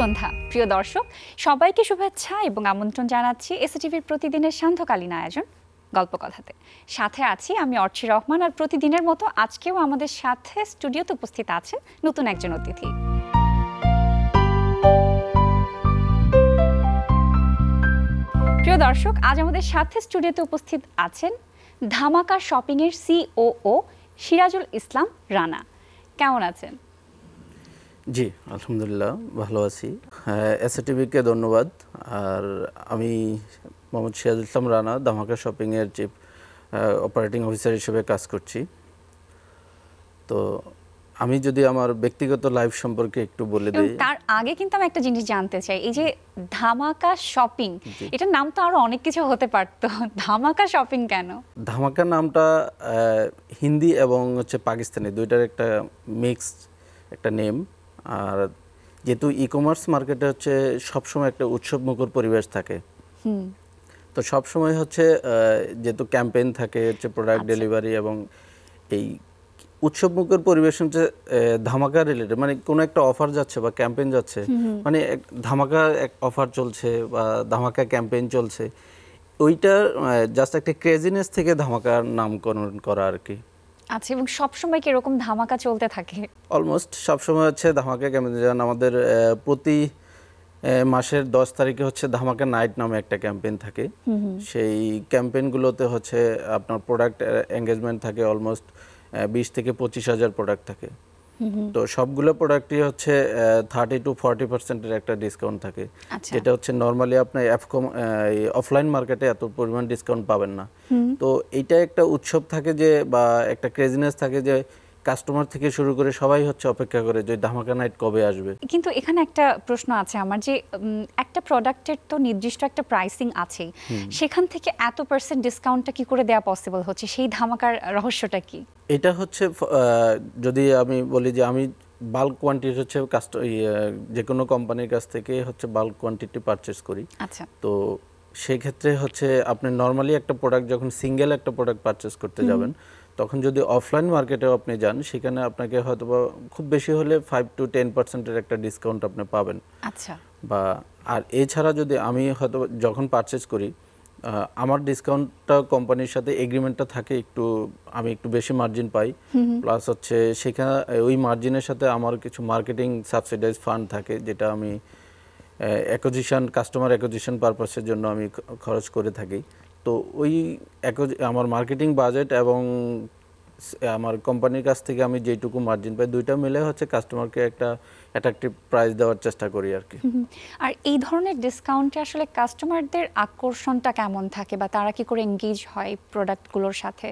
সন্ধ্যা প্রিয় দর্শক সবাইকে শুভেচ্ছা এবং আমন্ত্রণ জানাচ্ছি এসএটিভির প্রতিদিনের সান্ধ্যকালীন আয়োজন গল্প কথাতে সাথে আছি আমি অর্চি রহমান আর প্রতিদিনের মতো আজকেও আমাদের সাথে স্টুডিওতে উপস্থিত আছেন নতুন একজন অতিথি প্রিয় দর্শক আজ আমাদের সাথে স্টুডিওতে উপস্থিত আছেন ধামাকা শপিংয়ের সিওও সিরাজুল ইসলাম রানা কেমন আছেন জি আলহামদুলিল্লাহ ভালো আছি এস কে ধন্যবাদ আর আমি মোহাম্মদ সিরাজুল ইসলাম রানা ধামাকা শপিংয়ের চিফ অপারেটিং অফিসার হিসেবে কাজ করছি তো আমি যদি আমার ব্যক্তিগত লাইফ সম্পর্কে একটু বলে দিই তার আগে কিন্তু আমি একটা জিনিস জানতে চাই এই যে ধামাকা শপিং এটার নাম তো আরো অনেক কিছু হতে পারত ধামাকা শপিং কেন ধামাকা নামটা হিন্দি এবং হচ্ছে পাকিস্তানি দুইটার একটা মিক্সড একটা নেম আর যেহেতু ই কমার্স মার্কেটে হচ্ছে সবসময় একটা উৎসব মুখর পরিবেশ থাকে তো সবসময় হচ্ছে যেহেতু ক্যাম্পেইন থাকে হচ্ছে প্রোডাক্ট আচ্ছা। ডেলিভারি এবং এই উৎসব পরিবেশ হচ্ছে ধামাকা রিলেটেড মানে কোনো একটা অফার যাচ্ছে বা ক্যাম্পেইন যাচ্ছে মানে ধামাকা এক অফার চলছে বা ধামাকা ক্যাম্পেইন চলছে ওইটার জাস্ট একটা ক্রেজিনেস থেকে ধামাকার নামকরণ করা আর কি আচ্ছা এবং সবসময় কি এরকম ধামাকা চলতে থাকে অলমোস্ট সব সময় হচ্ছে ধামাকা কেমন যেন আমাদের প্রতি মাসের দশ তারিখে হচ্ছে ধামাকা নাইট নামে একটা ক্যাম্পেইন থাকে সেই ক্যাম্পেইনগুলোতে হচ্ছে আপনার প্রোডাক্ট এঙ্গেজমেন্ট থাকে অলমোস্ট বিশ থেকে পঁচিশ হাজার প্রোডাক্ট থাকে তো সবগুলো প্রোডাক্টই হচ্ছে থার্টি টু ফর্টি পার্সেন্টের একটা ডিসকাউন্ট থাকে আচ্ছা। যেটা হচ্ছে নর্মালি আপনি অ্যাপকম অফলাইন মার্কেটে এত পরিমাণ ডিসকাউন্ট পাবেন না তো এইটা একটা উৎসব থাকে যে বা একটা ক্রেজিনেস থাকে যে কাস্টমার থেকে শুরু করে সবাই হচ্ছে অপেক্ষা করে যে ধামাকা নাইট কবে আসবে কিন্তু এখানে একটা প্রশ্ন আছে আমার যে একটা প্রোডাক্টের তো নির্দিষ্ট একটা প্রাইসিং আছে সেখান থেকে এত পার্সেন্ট ডিসকাউন্টটা কি করে দেয়া পসিবল হচ্ছে সেই ধামাকার রহস্যটা কি এটা হচ্ছে যদি আমি বলি যে আমি বাল্ক কোয়ান্টিটি হচ্ছে কাস্ট যে কোনো কোম্পানির কাছ থেকে হচ্ছে বাল্ক কোয়ান্টিটি পারচেস করি আচ্ছা তো সেক্ষেত্রে হচ্ছে আপনি নর্মালি একটা প্রোডাক্ট যখন সিঙ্গেল একটা প্রোডাক্ট পারচেস করতে যাবেন তখন যদি অফলাইন মার্কেটেও আপনি যান সেখানে আপনাকে হয়তো খুব বেশি হলে ফাইভ টু টেন পার্সেন্টের একটা ডিসকাউন্ট আপনি পাবেন আচ্ছা বা আর এছাড়া যদি আমি হয়তো যখন পারচেস করি আমার ডিসকাউন্টটা কোম্পানির সাথে এগ্রিমেন্টটা থাকে একটু আমি একটু বেশি মার্জিন পাই প্লাস হচ্ছে সেখানে ওই মার্জিনের সাথে আমার কিছু মার্কেটিং সাবসিডাইজ ফান্ড থাকে যেটা আমি অ্যাকোজিশন কাস্টমার অ্যাকোজিশন পারপাসের জন্য আমি খরচ করে থাকি তো ওই আমার মার্কেটিং বাজেট এবং আমার কোম্পানির কাছ থেকে আমি যেটুকু মার্জিন পাই দুইটা মিলে হচ্ছে কাস্টমারকে একটা অ্যাট্রাকটিভ প্রাইস দেওয়ার চেষ্টা করি আর কি আর এই ধরনের ডিসকাউন্টে আসলে কাস্টমারদের আকর্ষণটা কেমন থাকে বা তারা কি করে এনগেজ হয় প্রোডাক্টগুলোর সাথে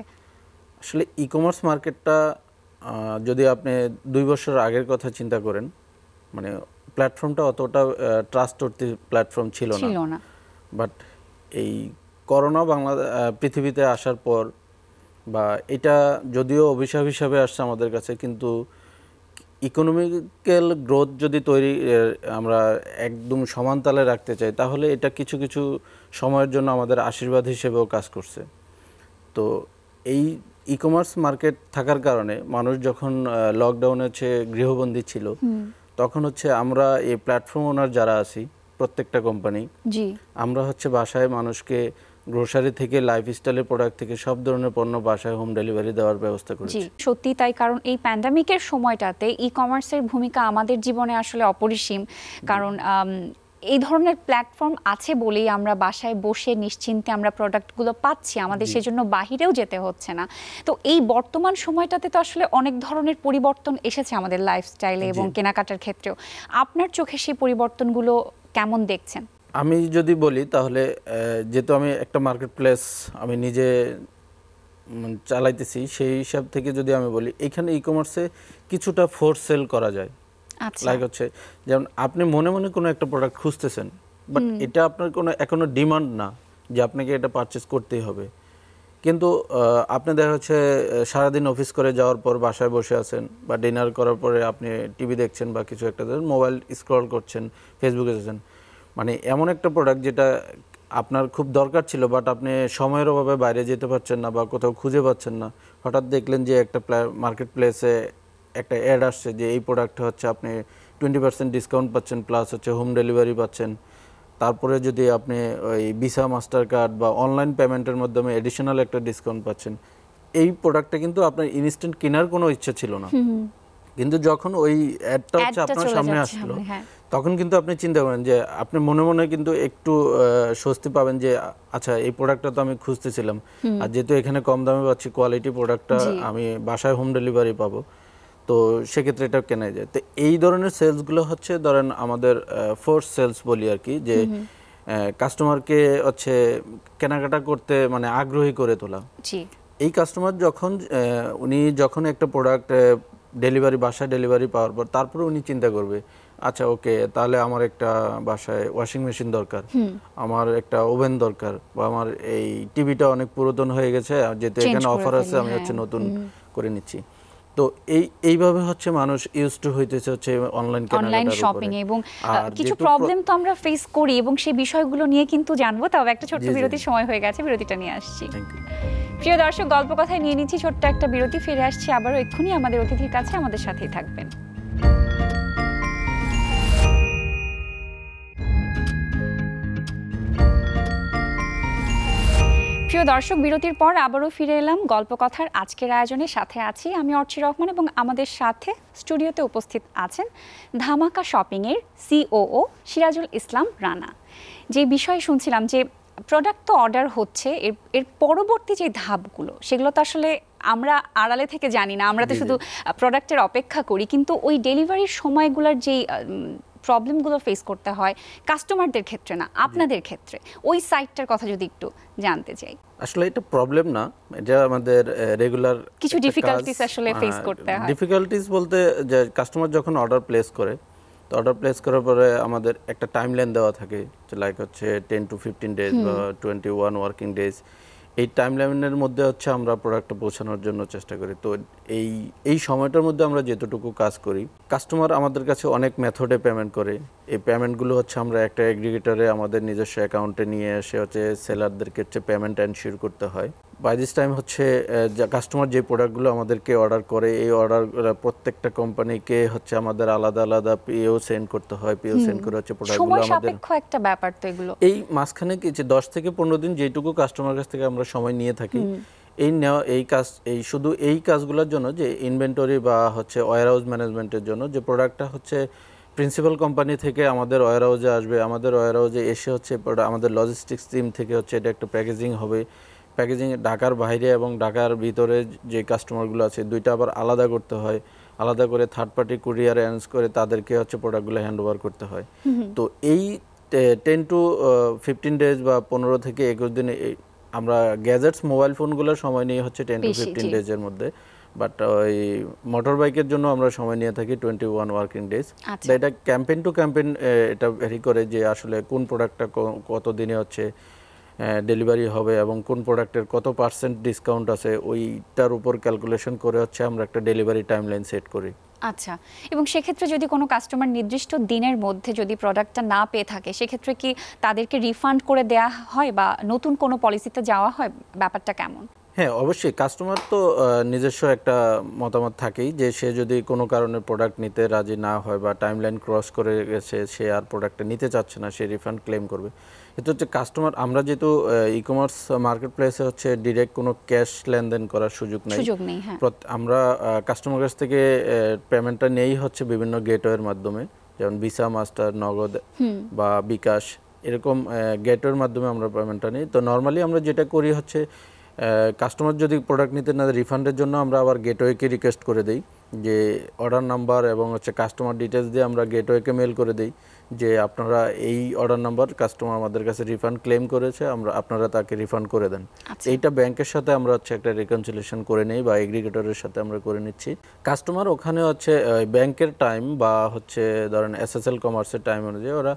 আসলে ই কমার্স মার্কেটটা যদি আপনি দুই বছর আগের কথা চিন্তা করেন মানে প্ল্যাটফর্মটা অতটা ট্রাস্ট করতে প্ল্যাটফর্ম ছিল না বাট এই করোনা বাংলা পৃথিবীতে আসার পর বা এটা যদিও অভিশাপ হিসাবে আসছে আমাদের কাছে কিন্তু ইকোনমিক্যাল গ্রোথ যদি তৈরি আমরা একদম সমানতালে রাখতে চাই তাহলে এটা কিছু কিছু সময়ের জন্য আমাদের আশীর্বাদ হিসেবেও কাজ করছে তো এই ই কমার্স মার্কেট থাকার কারণে মানুষ যখন লকডাউনে হচ্ছে গৃহবন্দী ছিল তখন হচ্ছে আমরা এই প্ল্যাটফর্ম ওনার যারা আছি প্রত্যেকটা কোম্পানি আমরা হচ্ছে বাসায় মানুষকে গ্রোসারি থেকে লাইফস্টাইলের প্রোডাক্ট থেকে সব ধরনের পণ্য বাসায় হোম ডেলিভারি দেওয়ার ব্যবস্থা করেছি সত্যি তাই কারণ এই প্যান্ডামিকের সময়টাতে ই কমার্সের ভূমিকা আমাদের জীবনে আসলে অপরিসীম কারণ এই ধরনের প্ল্যাটফর্ম আছে বলেই আমরা বাসায় বসে নিশ্চিন্তে আমরা প্রোডাক্টগুলো পাচ্ছি আমাদের সেজন্য বাহিরেও যেতে হচ্ছে না তো এই বর্তমান সময়টাতে তো আসলে অনেক ধরনের পরিবর্তন এসেছে আমাদের লাইফস্টাইলে এবং কেনাকাটার ক্ষেত্রেও আপনার চোখে সেই পরিবর্তনগুলো কেমন দেখছেন আমি যদি বলি তাহলে যেহেতু আমি একটা মার্কেট প্লেস আমি নিজে চালাইতেছি সেই হিসাব থেকে যদি আমি বলি এখানে ই কমার্সে কিছুটা ফোর সেল করা যায় লাইক আচ্ছা। হচ্ছে যেমন আপনি মনে মনে কোনো একটা প্রোডাক্ট খুঁজতেছেন বাট এটা আপনার কোনো এখনো ডিমান্ড না যে আপনাকে এটা পারচেস করতেই হবে কিন্তু আপনি দেখা হচ্ছে সারাদিন অফিস করে যাওয়ার পর বাসায় বসে আছেন বা ডিনার করার পরে আপনি টিভি দেখছেন বা কিছু একটা মোবাইল স্ক্রল করছেন ফেসবুকে যাচ্ছেন মানে এমন একটা প্রোডাক্ট যেটা আপনার খুব দরকার ছিল বাট আপনি সময়ের অভাবে বাইরে যেতে পারছেন না বা কোথাও খুঁজে পাচ্ছেন না হঠাৎ দেখলেন যে একটা মার্কেট প্লেসে একটা অ্যাড আসছে যে এই প্রোডাক্ট হচ্ছে আপনি টোয়েন্টি পার্সেন্ট ডিসকাউন্ট পাচ্ছেন প্লাস হচ্ছে হোম ডেলিভারি পাচ্ছেন তারপরে যদি আপনি ওই ভিসা মাস্টার কার্ড বা অনলাইন পেমেন্টের মাধ্যমে এডিশনাল একটা ডিসকাউন্ট পাচ্ছেন এই প্রোডাক্টটা কিন্তু আপনার ইনস্ট্যান্ট কেনার কোনো ইচ্ছা ছিল না কিন্তু যখন ওই অ্যাডটা হচ্ছে আপনার সামনে আসলো হ্যাঁ। তখন কিন্তু আপনি চিন্তা করেন যে আপনি মনে মনে কিন্তু একটু স্বস্তি পাবেন যে আচ্ছা এই প্রোডাক্টটা তো আমি খুঁজতেছিলাম আর যেহেতু এখানে কম দামে পাচ্ছি কোয়ালিটি প্রোডাক্টটা আমি বাসায় হোম ডেলিভারি পাবো তো সেক্ষেত্রে এটা কেনা যায় তো এই ধরনের সেলসগুলো হচ্ছে ধরেন আমাদের ফোর্স সেলস বলি আর কি যে কাস্টমারকে হচ্ছে কেনাকাটা করতে মানে আগ্রহী করে তোলা এই কাস্টমার যখন উনি যখন একটা প্রোডাক্ট ডেলিভারি বাসায় ডেলিভারি পাওয়ার পর তারপরে উনি চিন্তা করবে আচ্ছা ওকে তাহলে আমার একটা বাসায় ওয়াশিং মেশিন দরকার আমার একটা ওভেন দরকার বা আমার এই টিভিটা অনেক পুরাতন হয়ে গেছে যেহেতু এখানে অফার আছে আমি হচ্ছে হ্যাঁ, নতুন করে নিচ্ছি তো এই এইভাবে হচ্ছে মানুষ ইউজ টু হইতেছে হচ্ছে অনলাইন অনলাইন শপিং এবং কিছু প্রবলেম তো আমরা ফেস করি এবং সেই বিষয়গুলো নিয়ে কিন্তু জানবো তাও একটা ছোট্ট বিরতির সময় হয়ে গেছে বিরতিটা নিয়ে আসছি প্রিয় দর্শক গল্প কথায় নিয়ে নিচ্ছি ছোট্ট একটা বিরতি ফিরে আসছি আবারও এক্ষুনি আমাদের অতিথির কাছে আমাদের সাথেই থাকবেন প্রিয় দর্শক বিরতির পর আবারও ফিরে এলাম গল্পকথার আজকের আয়োজনে সাথে আছি আমি অর্চি রহমান এবং আমাদের সাথে স্টুডিওতে উপস্থিত আছেন ধামাকা শপিংয়ের সিওও সিরাজুল ইসলাম রানা যে বিষয়ে শুনছিলাম যে প্রোডাক্ট তো অর্ডার হচ্ছে এর এর পরবর্তী যে ধাপগুলো সেগুলো তো আসলে আমরা আড়ালে থেকে জানি না আমরা তো শুধু প্রোডাক্টের অপেক্ষা করি কিন্তু ওই ডেলিভারির সময়গুলোর যেই প্রবলেমগুলো ফেস করতে হয় কাস্টমারদের ক্ষেত্রে না আপনাদের ক্ষেত্রে ওই সাইটটার কথা যদি একটু জানতে চাই আসলে এটা প্রবলেম না এটা আমাদের রেগুলার কিছু ডিফিকাল্টিস আসলে ফেস হ্যাঁ, করতে হয় ডিফিকাল্টিস বলতে যে কাস্টমার যখন অর্ডার প্লেস করে তো অর্ডার প্লেস করার পরে আমাদের একটা টাইম লাইন দেওয়া থাকে লাইক হচ্ছে টেন টু ফিফটিন ডেজ বা টোয়েন্টি ওয়ান ওয়ার্কিং ডেজ এই টাইম লাইনের মধ্যে হচ্ছে আমরা প্রোডাক্টটা পৌঁছানোর জন্য চেষ্টা করি তো এই এই সময়টার মধ্যে আমরা যেতটুকু কাজ করি কাস্টমার আমাদের কাছে অনেক মেথডে পেমেন্ট করে এই পেমেন্টগুলো হচ্ছে আমরা একটা এগ্রিগেটরে আমাদের নিজস্ব অ্যাকাউন্টে নিয়ে এসে হচ্ছে সেলারদেরকে হচ্ছে পেমেন্ট এনশিওর করতে হয় বাই দিস টাইম হচ্ছে কাস্টমার যে প্রোডাক্টগুলো আমাদেরকে অর্ডার করে এই অর্ডার প্রত্যেকটা কোম্পানিকে হচ্ছে আমাদের আলাদা আলাদা পিও সেন্ড করতে হয় পিও সেন্ড করে হচ্ছে প্রোডাক্টগুলো আমাদের একটা ব্যাপার তো এগুলো এই মাঝখানে কিছু 10 থেকে 15 দিন যেটুকু কাস্টমার কাছ থেকে আমরা সময় নিয়ে থাকি এই নেওয়া এই কাজ এই শুধু এই কাজগুলোর জন্য যে ইনভেন্টরি বা হচ্ছে ওয়ারহাউস ম্যানেজমেন্টের জন্য যে প্রোডাক্টটা হচ্ছে প্রিন্সিপাল কোম্পানি থেকে আমাদের ওয়ার হাউজে আসবে আমাদের ওয়ার হাউজে এসে হচ্ছে আমাদের লজিস্টিক্স টিম থেকে হচ্ছে এটা একটা প্যাকেজিং হবে প্যাকেজিং ঢাকার বাইরে এবং ঢাকার ভিতরে যে কাস্টমারগুলো আছে দুইটা আবার আলাদা করতে হয় আলাদা করে থার্ড পার্টি কুরিয়ার অ্যারেঞ্জ করে তাদেরকে হচ্ছে প্রোডাক্টগুলো হ্যান্ড ওভার করতে হয় তো এই টেন টু ফিফটিন ডেজ বা পনেরো থেকে একুশ দিনে আমরা গ্যাজেটস মোবাইল ফোনগুলো সময় নিয়ে হচ্ছে টেন টু ফিফটিন ডেজের মধ্যে বাট ওই মোটর বাইকের জন্য আমরা সময় নিয়ে থাকি টোয়েন্টি ওয়ান ওয়ার্কিং ডেজ এটা ক্যাম্পেইন টু ক্যাম্পেইন এটা ভেরি করে যে আসলে কোন প্রোডাক্টটা কত দিনে হচ্ছে ডেলিভারি হবে এবং কোন প্রোডাক্টের কত পার্সেন্ট ডিসকাউন্ট আছে ওইটার উপর ক্যালকুলেশন করে হচ্ছে আমরা একটা ডেলিভারি টাইমলাইন সেট করি আচ্ছা এবং সেক্ষেত্রে যদি কোনো কাস্টমার নির্দিষ্ট দিনের মধ্যে যদি প্রোডাক্টটা না পেয়ে থাকে সেক্ষেত্রে কি তাদেরকে রিফান্ড করে দেয়া হয় বা নতুন কোনো পলিসিতে যাওয়া হয় ব্যাপারটা কেমন হ্যাঁ অবশ্যই কাস্টমার তো নিজস্ব একটা মতামত থাকেই যে সে যদি কোনো কারণে প্রোডাক্ট নিতে রাজি না হয় বা টাইমলাইন ক্রস করে গেছে সে আর প্রোডাক্টটা নিতে চাচ্ছে না সে রিফান্ড ক্লেম করবে এটা হচ্ছে কাস্টমার আমরা যেহেতু ই কমার্স মার্কেট প্লেসে হচ্ছে ডিরেক্ট কোনো ক্যাশ লেনদেন করার সুযোগ নেই হ্যাঁ। আমরা কাস্টমার কাছ থেকে পেমেন্টটা নেই হচ্ছে বিভিন্ন গেটওয়ের মাধ্যমে যেমন ভিসা মাস্টার নগদ বা বিকাশ এরকম গেটওয়ের মাধ্যমে আমরা পেমেন্টটা নিই তো নর্মালি আমরা যেটা করি হচ্ছে কাস্টমার যদি প্রোডাক্ট নিতে না রিফান্ডের জন্য আমরা আবার গেটওয়েকে রিকোয়েস্ট করে দিই যে অর্ডার নাম্বার এবং হচ্ছে কাস্টমার ডিটেলস দিয়ে আমরা গেটওয়েকে মেল করে দিই যে আপনারা এই অর্ডার নাম্বার কাস্টমার আমাদের কাছে রিফান্ড ক্লেম করেছে আমরা আপনারা তাকে রিফান্ড করে দেন আচ্ছা। এইটা ব্যাংকের সাথে আমরা হচ্ছে একটা রেকনসিলেশন করে নিই বা এগ্রিগেটরের সাথে আমরা করে নিচ্ছি কাস্টমার ওখানে হচ্ছে ব্যাংকের টাইম বা হচ্ছে ধরেন এসএসএল কমার্সের টাইম অনুযায়ী ওরা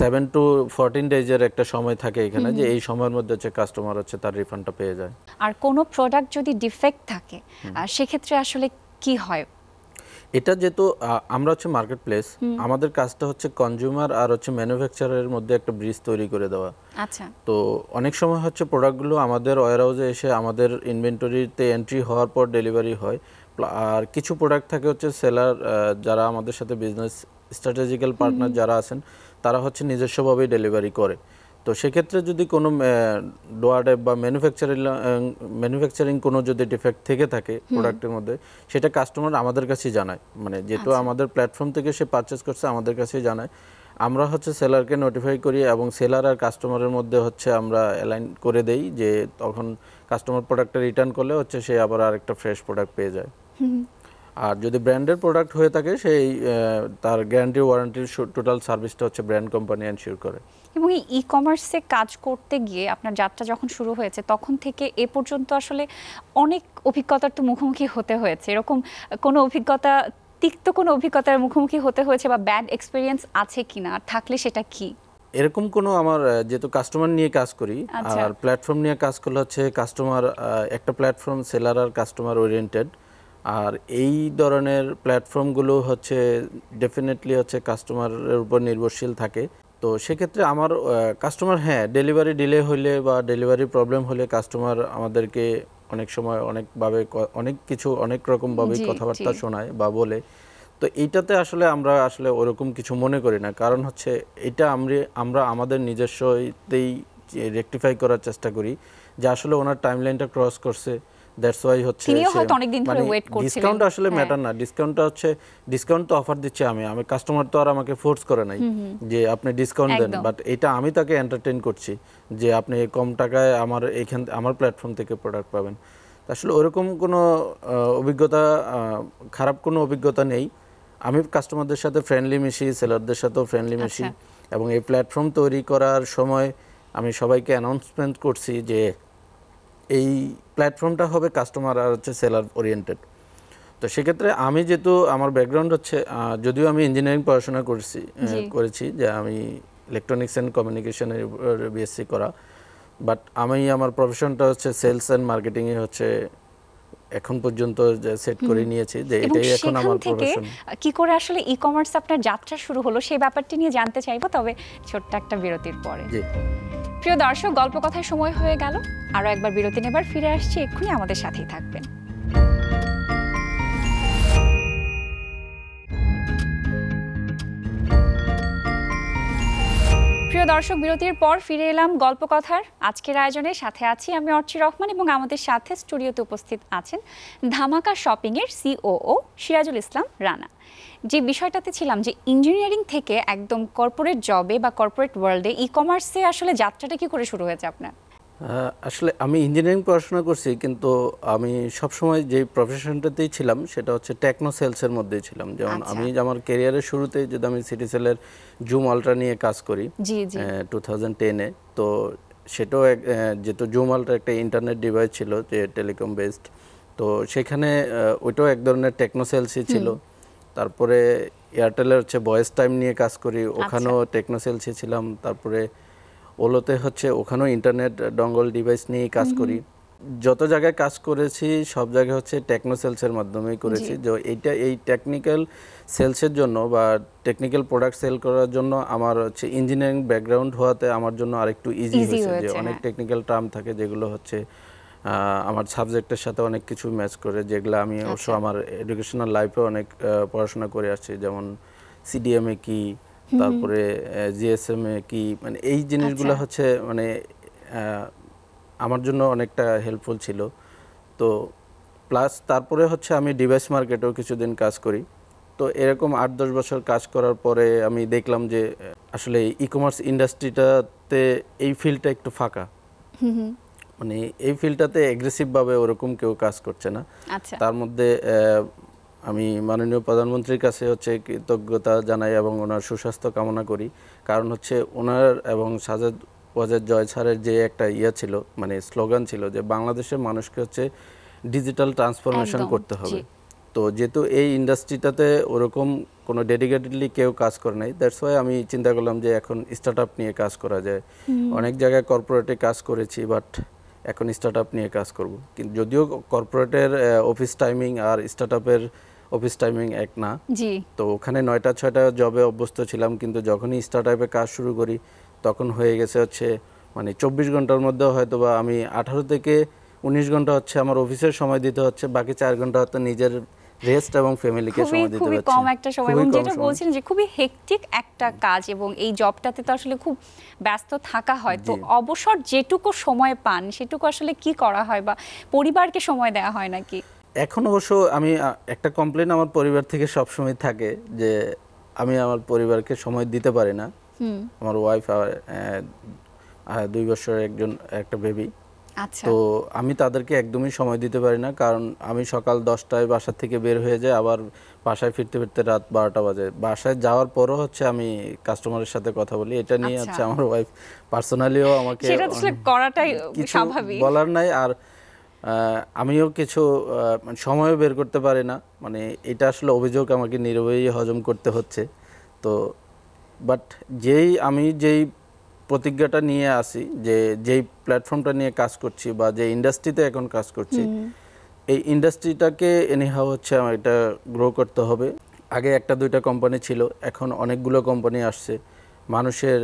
সেভেন টু ফোরটিন ডেজের একটা সময় থাকে এখানে যে এই সময়ের মধ্যে হচ্ছে কাস্টমার হচ্ছে তার রিফান্ডটা পেয়ে যায় আর কোনো প্রোডাক্ট যদি ডিফেক্ট থাকে সেক্ষেত্রে আসলে কি হয় এটা যেহেতু আমরা হচ্ছে মার্কেট প্লেস আমাদের কাজটা হচ্ছে কনজিউমার আর হচ্ছে ম্যানুফ্যাকচারের মধ্যে একটা ব্রিজ তৈরি করে দেওয়া আচ্ছা তো অনেক সময় হচ্ছে প্রোডাক্টগুলো আমাদের ওয়ারহাউসে এসে আমাদের ইনভেন্টরিতে এন্ট্রি হওয়ার পর ডেলিভারি হয় আর কিছু প্রোডাক্ট থাকে হচ্ছে সেলার যারা আমাদের সাথে বিজনেস স্ট্র্যাটেজিক্যাল পার্টনার যারা আছেন তারা হচ্ছে নিজস্বভাবেই ডেলিভারি করে তো সেক্ষেত্রে যদি কোনো ডোয়াডেপ বা ম্যানুফ্যাকচারিং ম্যানুফ্যাকচারিং কোনো যদি ডিফেক্ট থেকে থাকে প্রোডাক্টের মধ্যে সেটা কাস্টমার আমাদের কাছেই জানায় মানে যেহেতু আচ্ছা। আমাদের প্ল্যাটফর্ম থেকে সে পারচেস করছে আমাদের কাছেই জানায় আমরা হচ্ছে সেলারকে নোটিফাই করি এবং সেলার আর কাস্টমারের মধ্যে হচ্ছে আমরা অ্যালাইন করে দেই যে তখন কাস্টমার প্রোডাক্টটা রিটার্ন করলে হচ্ছে সে আবার আরেকটা ফ্রেশ প্রোডাক্ট পেয়ে যায় আর যদি ব্র্যান্ডের প্রোডাক্ট হয়ে থাকে সেই তার গ্যারান্টি ওয়ারেন্টির টোটাল সার্ভিসটা হচ্ছে ব্র্যান্ড কোম্পানি এনশিওর করে এবং এই ই কমার্সে কাজ করতে গিয়ে আপনার যাত্রা যখন শুরু হয়েছে তখন থেকে এ পর্যন্ত আসলে অনেক অভিজ্ঞতার তো মুখোমুখি হতে হয়েছে এরকম কোনো অভিজ্ঞতা তিক্ত কোনো অভিজ্ঞতার মুখোমুখি হতে হয়েছে বা ব্যাড এক্সপিরিয়েন্স আছে কিনা না থাকলে সেটা কি এরকম কোনো আমার যেহেতু কাস্টমার নিয়ে কাজ করি আচ্ছা। আর প্ল্যাটফর্ম নিয়ে কাজ করলে হচ্ছে কাস্টমার একটা প্ল্যাটফর্ম সেলার আর কাস্টমার ওরিয়েন্টেড আর এই ধরনের প্ল্যাটফর্মগুলো হচ্ছে ডেফিনেটলি হচ্ছে কাস্টমারের উপর নির্ভরশীল থাকে তো সেক্ষেত্রে আমার কাস্টমার হ্যাঁ ডেলিভারি ডিলে হলে বা ডেলিভারি প্রবলেম হলে কাস্টমার আমাদেরকে অনেক সময় অনেকভাবে অনেক কিছু অনেক রকমভাবে কথাবার্তা শোনায় বা বলে তো এইটাতে আসলে আমরা আসলে ওরকম কিছু মনে করি না কারণ হচ্ছে এটা আমরা আমরা আমাদের নিজস্বতেই রেকটিফাই করার চেষ্টা করি যে আসলে ওনার লাইনটা ক্রস করছে দ্যাটস ওয়াই হচ্ছে তিনিও হয়তো ধরে ওয়েট মানে করছিলেন ডিসকাউন্ট আসলে ম্যাটার না ডিসকাউন্টটা হচ্ছে ডিসকাউন্ট তো অফার দিচ্ছি আমি আমি কাস্টমার তো আর আমাকে ফোর্স করে নাই যে আপনি ডিসকাউন্ট দেন বাট এটা আমি তাকে এন্টারটেইন করছি যে আপনি কম টাকায় আমার এইখান আমার প্ল্যাটফর্ম থেকে প্রোডাক্ট পাবেন আসলে ওরকম কোনো অভিজ্ঞতা খারাপ কোনো অভিজ্ঞতা নেই আমি কাস্টমারদের সাথে ফ্রেন্ডলি মিশি সেলারদের সাথেও ফ্রেন্ডলি মিশি আচ্ছা। এবং এই প্ল্যাটফর্ম তৈরি করার সময় আমি সবাইকে অ্যানাউন্সমেন্ট করছি যে এই প্ল্যাটফর্মটা হবে কাস্টমার আর হচ্ছে সেলার ওরিয়েন্টেড তো সেক্ষেত্রে আমি যেহেতু আমার ব্যাকগ্রাউন্ড হচ্ছে যদিও আমি ইঞ্জিনিয়ারিং পড়াশোনা করছি করেছি যে আমি ইলেকট্রনিক্স অ্যান্ড কমিউনিকেশনের বিএসসি করা বাট আমি আমার প্রফেশনটা হচ্ছে সেলস অ্যান্ড মার্কেটিংয়ে হচ্ছে এখন পর্যন্ত সেট করে নিয়েছি যে এটাই এখন আমার প্রফেশন কি করে আসলে ই-কমার্স আপনার যাত্রা শুরু হলো সেই ব্যাপারটি নিয়ে জানতে চাইবো তবে ছোট্ট একটা বিরতির পরে জি প্রিয় দর্শক গল্প কথায় সময় হয়ে গেল আরও একবার বিরতি নেবার ফিরে আসছি এক্ষুনি আমাদের সাথেই থাকবেন প্রিয় দর্শক বিরতির পর ফিরে এলাম গল্পকথার আজকের আয়োজনে সাথে আছি আমি অর্চি রহমান এবং আমাদের সাথে স্টুডিওতে উপস্থিত আছেন ধামাকা শপিংয়ের সিওও সিরাজুল ইসলাম রানা যে বিষয়টাতে ছিলাম যে ইঞ্জিনিয়ারিং থেকে একদম কর্পোরেট জবে বা কর্পোরেট ওয়ার্ল্ডে ই কমার্সে আসলে যাত্রাটা কি করে শুরু হয়েছে আপনার আসলে আমি ইঞ্জিনিয়ারিং পড়াশোনা করছি কিন্তু আমি সবসময় যে প্রফেশনটাতেই ছিলাম সেটা হচ্ছে টেকনো সেলসের মধ্যেই ছিলাম যেমন আচ্ছা। আমি আমার ক্যারিয়ারের শুরুতে যদি আমি সিটি সেলের জুম আলট্রা নিয়ে কাজ করি টু থাউজেন্ড টেনে তো সেটাও এক যেহেতু জুম আলট্রা একটা ইন্টারনেট ডিভাইস ছিল যে টেলিকম বেসড তো সেখানে ওইটাও এক ধরনের টেকনো সেলসই ছিল তারপরে এয়ারটেলের হচ্ছে বয়েস টাইম নিয়ে কাজ করি ওখানেও টেকনো আচ্ছা। সেলসই ছিলাম তারপরে ওলোতে হচ্ছে ওখানেও ইন্টারনেট ডঙ্গল ডিভাইস নিয়েই কাজ করি যত জায়গায় কাজ করেছি সব জায়গায় হচ্ছে টেকনো সেলসের মাধ্যমেই করেছি যে এইটা এই টেকনিক্যাল সেলসের জন্য বা টেকনিক্যাল প্রোডাক্ট সেল করার জন্য আমার হচ্ছে ইঞ্জিনিয়ারিং ব্যাকগ্রাউন্ড হওয়াতে আমার জন্য আরেকটু ইজি হয়েছে যে অনেক টেকনিক্যাল টার্ম থাকে যেগুলো হচ্ছে আমার সাবজেক্টের সাথে অনেক কিছু ম্যাচ করে যেগুলো আমি অবশ্য আচ্ছা। আমার এডুকেশনাল লাইফে অনেক পড়াশোনা করে আসছি যেমন সিডিএমএ কী তারপরে জিএসএম এ কি মানে এই জিনিসগুলো আচ্ছা। হচ্ছে মানে আমার জন্য অনেকটা হেল্পফুল ছিল তো প্লাস তারপরে হচ্ছে আমি ডিভাইস মার্কেটেও কিছুদিন কাজ করি তো এরকম আট দশ বছর কাজ করার পরে আমি দেখলাম যে আসলে ই কমার্স ইন্ডাস্ট্রিটাতে এই ফিল্ডটা একটু ফাঁকা মানে এই ফিল্ডটাতে এগ্রেসিভভাবে ওরকম কেউ কাজ করছে না আচ্ছা। তার মধ্যে আমি মাননীয় প্রধানমন্ত্রীর কাছে হচ্ছে কৃতজ্ঞতা জানাই এবং ওনার সুস্বাস্থ্য কামনা করি কারণ হচ্ছে ওনার এবং সাজাদ ওয়াজেদ জয় স্যারের যে একটা ইয়ে ছিল মানে স্লোগান ছিল যে বাংলাদেশের মানুষকে হচ্ছে ডিজিটাল ট্রান্সফরমেশন করতে হবে তো যেহেতু এই ইন্ডাস্ট্রিটাতে ওরকম কোনো ডেডিকেটেডলি কেউ কাজ করে নাই দ্যাটস ওয়াই আমি চিন্তা করলাম যে এখন স্টার্ট নিয়ে কাজ করা যায় অনেক জায়গায় কর্পোরেটে কাজ করেছি বাট এখন স্টার্ট আপ নিয়ে কাজ করব কিন্তু যদিও কর্পোরেটের অফিস টাইমিং আর স্টার্ট আপের অফিস টাইমিং এক না জি তো ওখানে নয়টা ছয়টা জবে অভ্যস্ত ছিলাম কিন্তু যখনই স্টার্ট আপে কাজ শুরু করি তখন হয়ে গেছে হচ্ছে মানে চব্বিশ ঘন্টার মধ্যে হয়তো বা আমি আঠারো থেকে উনিশ ঘন্টা হচ্ছে আমার অফিসের সময় দিতে হচ্ছে বাকি চার ঘন্টা হয়তো নিজের রেস্ট এবং ফ্যামিলিকে সময় দিতে খুবই কম একটা সময় এবং যেটা বলছেন যে খুবই হেকটিক একটা কাজ এবং এই জবটাতে তো আসলে খুব ব্যস্ত থাকা হয় তো অবসর যেটুকু সময় পান সেটুকু আসলে কি করা হয় বা পরিবারকে সময় দেওয়া হয় নাকি এখন অবশ্য আমি একটা কমপ্লেন আমার পরিবার থেকে সবসময় থাকে যে আমি আমার পরিবারকে সময় দিতে পারি না আমার ওয়াইফ আর দুই বছরের একজন একটা বেবি আচ্ছা। তো আমি তাদেরকে একদমই সময় দিতে পারি না কারণ আমি সকাল দশটায় বাসা থেকে বের হয়ে যাই আবার বাসায় ফিরতে ফিরতে রাত বারোটা বাজে বাসায় যাওয়ার পরও হচ্ছে আমি কাস্টমারের সাথে কথা বলি এটা নিয়ে আচ্ছা। হচ্ছে আমার ওয়াইফ পার্সোনালিও আমাকে করাটাই বলার নাই আর আমিও কিছু মানে সময় বের করতে পারি না মানে এটা আসলে অভিযোগ আমাকে নিরবেই হজম করতে হচ্ছে তো বাট যেই আমি যেই প্রতিজ্ঞাটা নিয়ে আসি যে যেই প্ল্যাটফর্মটা নিয়ে কাজ করছি বা যে ইন্ডাস্ট্রিতে এখন কাজ করছি এই ইন্ডাস্ট্রিটাকে এনিহাও হচ্ছে আমার এটা গ্রো করতে হবে আগে একটা দুইটা কোম্পানি ছিল এখন অনেকগুলো কোম্পানি আসছে মানুষের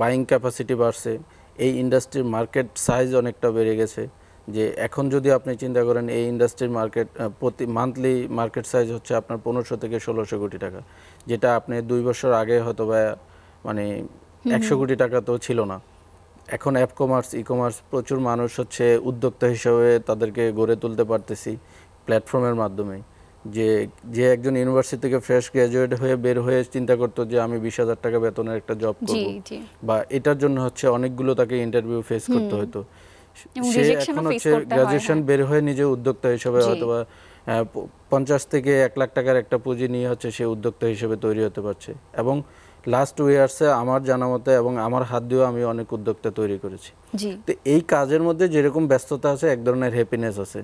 বাইং ক্যাপাসিটি বাড়ছে এই ইন্ডাস্ট্রির মার্কেট সাইজ অনেকটা বেড়ে গেছে যে এখন যদি আপনি চিন্তা করেন এই ইন্ডাস্ট্রির মার্কেট প্রতি মান্থলি মার্কেট সাইজ হচ্ছে আপনার পনেরোশো থেকে ষোলোশো কোটি টাকা যেটা আপনি দুই বছর আগে হয়তো বা মানে একশো কোটি টাকা তো ছিল না এখন অ্যাপ কমার্স ই কমার্স প্রচুর মানুষ হচ্ছে উদ্যোক্তা হিসেবে তাদেরকে গড়ে তুলতে পারতেছি প্ল্যাটফর্মের মাধ্যমে যে যে একজন ইউনিভার্সিটি থেকে ফ্রেশ গ্র্যাজুয়েট হয়ে বের হয়ে চিন্তা করতো যে আমি বিশ হাজার টাকা বেতনের একটা জব করব বা এটার জন্য হচ্ছে অনেকগুলো তাকে ইন্টারভিউ ফেস করতে হতো সে এখন হচ্ছে গ্রাজুয়েশন হ্যাঁ। বের হয়ে নিজে উদ্যোক্তা হিসেবে হয়তো বা পঞ্চাশ থেকে এক লাখ টাকার একটা পুঁজি নিয়ে হচ্ছে সে উদ্যোক্তা হিসেবে তৈরি হতে পারছে এবং লাস্ট টু ইয়ার্সে আমার জানা মতে এবং আমার হাত দিয়েও আমি অনেক উদ্যোক্তা তৈরি করেছি তো এই কাজের মধ্যে যেরকম ব্যস্ততা আছে এক ধরনের হ্যাপিনেস আছে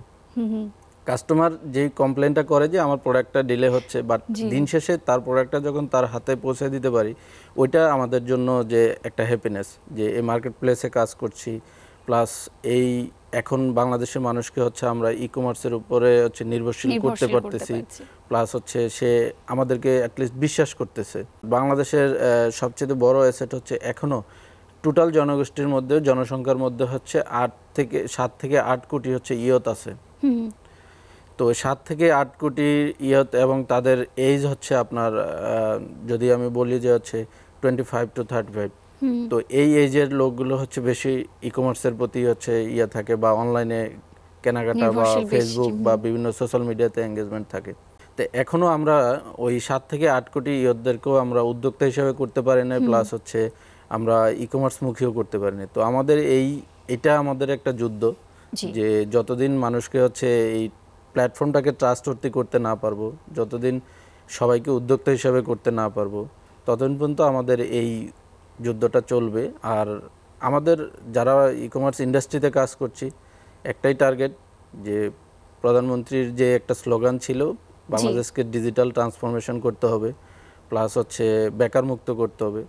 কাস্টমার যেই কমপ্লেনটা করে যে আমার প্রোডাক্টটা ডিলে হচ্ছে বাট দিন শেষে তার প্রোডাক্টটা যখন তার হাতে পৌঁছে দিতে পারি ওইটা আমাদের জন্য যে একটা হ্যাপিনেস যে এই মার্কেট প্লেসে কাজ করছি প্লাস এই এখন বাংলাদেশের মানুষকে হচ্ছে আমরা ই কমার্সের উপরে হচ্ছে নির্ভরশীল করতে পারতেছি প্লাস হচ্ছে সে আমাদেরকে অ্যাটলিস্ট বিশ্বাস করতেছে বাংলাদেশের সবচেয়ে বড় অ্যাসেট হচ্ছে এখনও টোটাল জনগোষ্ঠীর মধ্যে জনসংখ্যার মধ্যে হচ্ছে আট থেকে সাত থেকে আট কোটি হচ্ছে ইয়ত আছে তো সাত থেকে আট কোটি ইয়ত এবং তাদের এজ হচ্ছে আপনার যদি আমি বলি যে হচ্ছে twenty five to thirty five তো এই এজের লোকগুলো হচ্ছে বেশি ই কমার্সের প্রতি হচ্ছে ইয়া থাকে বা অনলাইনে কেনাকাটা বা ফেসবুক বা বিভিন্ন সোশ্যাল মিডিয়াতে এঙ্গেজমেন্ট থাকে তো এখনও আমরা ওই সাত থেকে আট কোটি ইয়োদেরকেও আমরা উদ্যোক্তা হিসেবে করতে পারি না প্লাস হচ্ছে আমরা ই কমার্স মুখীও করতে পারি না তো আমাদের এই এটা আমাদের একটা যুদ্ধ যে যতদিন মানুষকে হচ্ছে এই প্ল্যাটফর্মটাকে ট্রাস্ট ভর্তি করতে না পারবো যতদিন সবাইকে উদ্যোক্তা হিসাবে করতে না পারবো ততদিন পর্যন্ত আমাদের এই যুদ্ধটা চলবে আর আমাদের যারা ই কমার্স ইন্ডাস্ট্রিতে কাজ করছি একটাই টার্গেট যে প্রধানমন্ত্রীর যে একটা স্লোগান ছিল বাংলাদেশকে ডিজিটাল ট্রান্সফরমেশন করতে হবে প্লাস হচ্ছে বেকার মুক্ত করতে হবে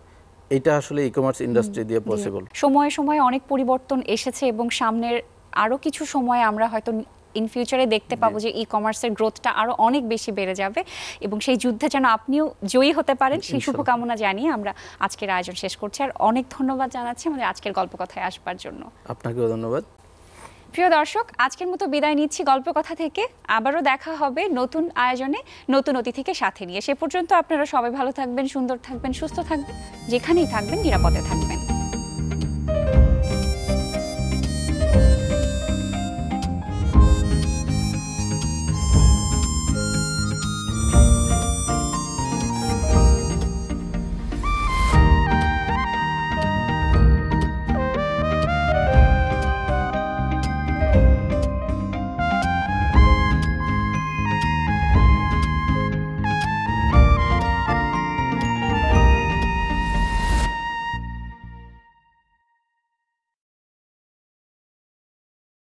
এটা আসলে ই কমার্স ইন্ডাস্ট্রি দিয়ে পসিবল সময়ে সময়ে অনেক পরিবর্তন এসেছে এবং সামনের আরও কিছু সময় আমরা হয়তো ইন ফিউচারে দেখতে পাবো যে ই কমার্সের গ্রোথটা আরও অনেক বেশি বেড়ে যাবে এবং সেই যুদ্ধে যেন আপনিও জয়ী হতে পারেন সেই শুভকামনা জানিয়ে আমরা আজকের আয়োজন শেষ করছি আর অনেক ধন্যবাদ জানাচ্ছি আমাদের আজকের গল্প কথায় আসবার জন্য আপনাকেও ধন্যবাদ প্রিয় দর্শক আজকের মতো বিদায় নিচ্ছি গল্প কথা থেকে আবারও দেখা হবে নতুন আয়োজনে নতুন অতিথিকে সাথে নিয়ে সে পর্যন্ত আপনারা সবাই ভালো থাকবেন সুন্দর থাকবেন সুস্থ থাকবেন যেখানেই থাকবেন নিরাপদে থাকবেন